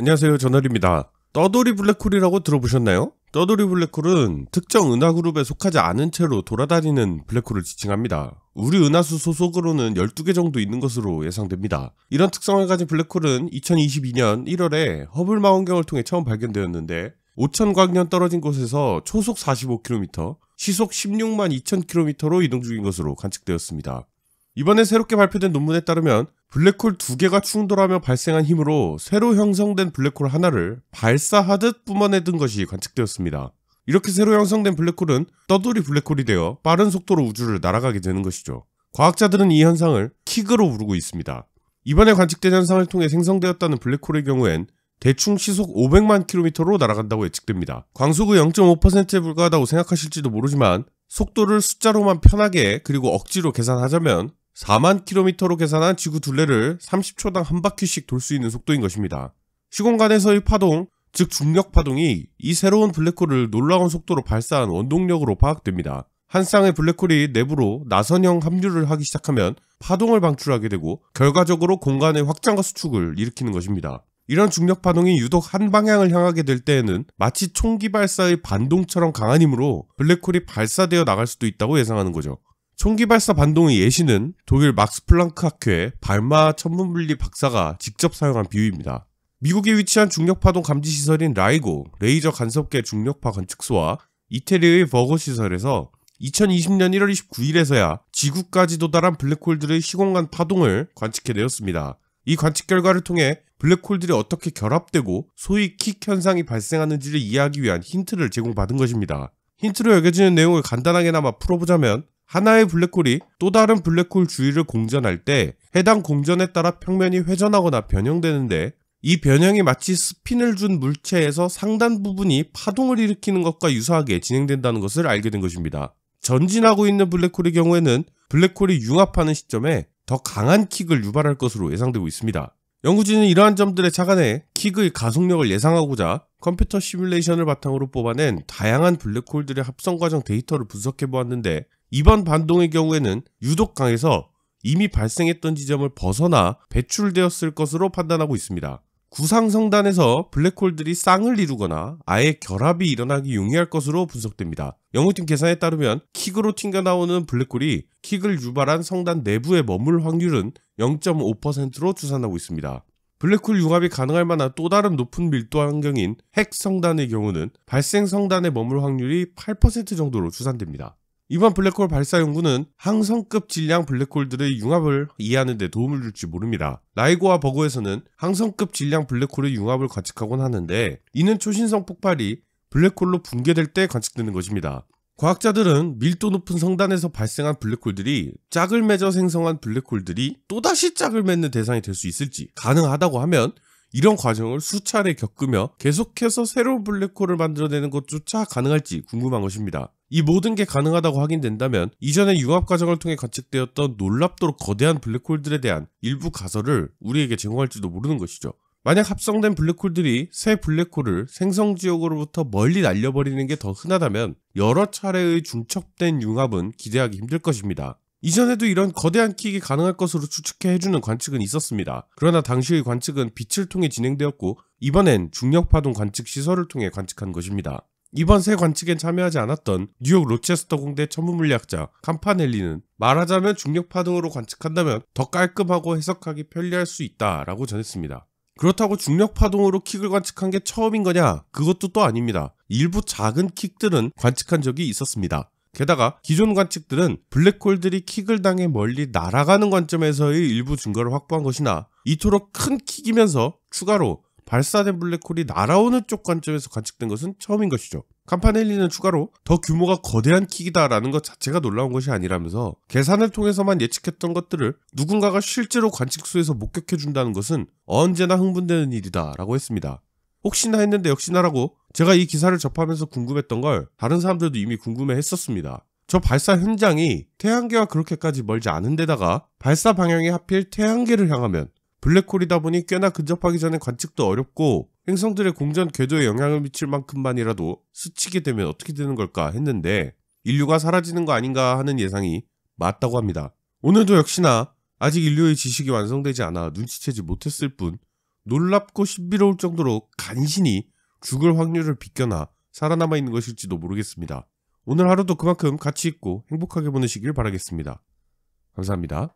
안녕하세요. 전월입니다. 떠돌이 블랙홀이라고 들어보셨나요? 떠돌이 블랙홀은 특정 은하그룹에 속하지 않은 채로 돌아다니는 블랙홀을 지칭합니다. 우리 은하수 소속으로는 12개 정도 있는 것으로 예상됩니다. 이런 특성을 가진 블랙홀은 2022년 1월에 허블 망원경을 통해 처음 발견되었는데 5천광년 떨어진 곳에서 초속 45km, 시속 16만 2천 k m 로 이동 중인 것으로 관측되었습니다. 이번에 새롭게 발표된 논문에 따르면 블랙홀 두 개가 충돌하며 발생한 힘으로 새로 형성된 블랙홀 하나를 발사하듯 뿜어내던 것이 관측되었습니다. 이렇게 새로 형성된 블랙홀은 떠돌이 블랙홀이 되어 빠른 속도로 우주를 날아가게 되는 것이죠. 과학자들은 이 현상을 킥으로 부르고 있습니다. 이번에 관측된 현상을 통해 생성되었다는 블랙홀의 경우엔 대충 시속 500만 킬로미터로 날아간다고 예측됩니다. 광속의 0.5%에 불과하다고 생각하실지도 모르지만 속도를 숫자로만 편하게 그리고 억지로 계산하자면 4만 킬로미터로 계산한 지구 둘레를 30초당 한 바퀴씩 돌 수 있는 속도인 것입니다. 시공간에서의 파동, 즉 중력 파동이 이 새로운 블랙홀을 놀라운 속도로 발사한 원동력으로 파악됩니다. 한 쌍의 블랙홀이 내부로 나선형 합류를 하기 시작하면 파동을 방출하게 되고 결과적으로 공간의 확장과 수축을 일으키는 것입니다. 이런 중력 파동이 유독 한 방향을 향하게 될 때에는 마치 총기 발사의 반동처럼 강한 힘으로 블랙홀이 발사되어 나갈 수도 있다고 예상하는 거죠. 총기 발사 반동의 예시는 독일 막스 플랑크 학회 발마 천문물리 박사가 직접 사용한 비유입니다. 미국에 위치한 중력파동 감지 시설인 라이고 레이저 간섭계 중력파 관측소와 이태리의 버거 시설에서 2020년 1월 29일에서야 지구까지 도달한 블랙홀들의 시공간 파동을 관측해내었습니다. 이 관측 결과를 통해 블랙홀들이 어떻게 결합되고 소위 킥 현상이 발생하는지를 이해하기 위한 힌트를 제공받은 것입니다. 힌트로 여겨지는 내용을 간단하게나마 풀어보자면 하나의 블랙홀이 또 다른 블랙홀 주위를 공전할 때 해당 공전에 따라 평면이 회전하거나 변형되는데 이 변형이 마치 스핀을 준 물체에서 상단 부분이 파동을 일으키는 것과 유사하게 진행된다는 것을 알게 된 것입니다. 전진하고 있는 블랙홀의 경우에는 블랙홀이 융합하는 시점에 더 강한 킥을 유발할 것으로 예상되고 있습니다. 연구진은 이러한 점들에 착안해 킥의 가속력을 예상하고자 컴퓨터 시뮬레이션을 바탕으로 뽑아낸 다양한 블랙홀들의 합성 과정 데이터를 분석해 보았는데 이번 반동의 경우에는 유독 강해서 이미 발생했던 지점을 벗어나 배출되었을 것으로 판단하고 있습니다. 구상성단에서 블랙홀들이 쌍을 이루거나 아예 결합이 일어나기 용이할 것으로 분석됩니다. 영구팀 계산에 따르면 킥으로 튕겨나오는 블랙홀이 킥을 유발한 성단 내부에 머물 확률은 0.5%로 추산하고 있습니다. 블랙홀 융합이 가능할 만한 또 다른 높은 밀도 환경인 핵성단의 경우는 발생 성단에 머물 확률이 8% 정도로 추산됩니다. 이번 블랙홀 발사 연구는 항성급 질량 블랙홀들의 융합을 이해하는 데 도움을 줄지 모릅니다. 라이고와 버고에서는 항성급 질량 블랙홀의 융합을 관측하곤 하는데 이는 초신성 폭발이 블랙홀로 붕괴될 때 관측되는 것입니다. 과학자들은 밀도 높은 성단에서 발생한 블랙홀들이 짝을 맺어 생성한 블랙홀들이 또다시 짝을 맺는 대상이 될 수 있을지 가능하다고 하면 이런 과정을 수차례 겪으며 계속해서 새로운 블랙홀을 만들어내는 것조차 가능할지 궁금한 것입니다. 이 모든 게 가능하다고 확인된다면 이전의 융합 과정을 통해 관측되었던 놀랍도록 거대한 블랙홀들에 대한 일부 가설을 우리에게 제공할지도 모르는 것이죠. 만약 합성된 블랙홀들이 새 블랙홀을 생성 지역으로부터 멀리 날려버리는 게 더 흔하다면 여러 차례의 중첩된 융합은 기대하기 힘들 것입니다. 이전에도 이런 거대한 킥이 가능할 것으로 추측해 해주는 관측은 있었습니다. 그러나 당시의 관측은 빛을 통해 진행되었고 이번엔 중력파동 관측 시설을 통해 관측한 것입니다. 이번 새 관측엔 참여하지 않았던 뉴욕 로체스터 공대 천문물리학자 캄파넬리는 말하자면 중력파 등으로 관측한다면 더 깔끔하고 해석하기 편리할 수 있다라고 전했습니다. 그렇다고 중력파동으로 킥을 관측한 게 처음인 거냐? 그것도 또 아닙니다. 일부 작은 킥들은 관측한 적이 있었습니다. 게다가 기존 관측들은 블랙홀들이 킥을 당해 멀리 날아가는 관점에서의 일부 증거를 확보한 것이나 이토록 큰 킥이면서 추가로 발사된 블랙홀이 날아오는 쪽 관점에서 관측된 것은 처음인 것이죠. 캄파넬리는 추가로 더 규모가 거대한 킥이다라는 것 자체가 놀라운 것이 아니라면서 계산을 통해서만 예측했던 것들을 누군가가 실제로 관측소에서 목격해준다는 것은 언제나 흥분되는 일이다라고 했습니다. 혹시나 했는데 역시나라고 제가 이 기사를 접하면서 궁금했던 걸 다른 사람들도 이미 궁금해 했었습니다. 저 발사 현장이 태양계와 그렇게까지 멀지 않은 데다가 발사 방향이 하필 태양계를 향하면 블랙홀이다 보니 꽤나 근접하기 전에 관측도 어렵고 행성들의 공전 궤도에 영향을 미칠 만큼만이라도 스치게 되면 어떻게 되는 걸까 했는데 인류가 사라지는 거 아닌가 하는 예상이 맞다고 합니다. 오늘도 역시나 아직 인류의 지식이 완성되지 않아 눈치채지 못했을 뿐 놀랍고 신비로울 정도로 간신히 죽을 확률을 비껴나 살아남아 있는 것일지도 모르겠습니다. 오늘 하루도 그만큼 가치 있고 행복하게 보내시길 바라겠습니다. 감사합니다.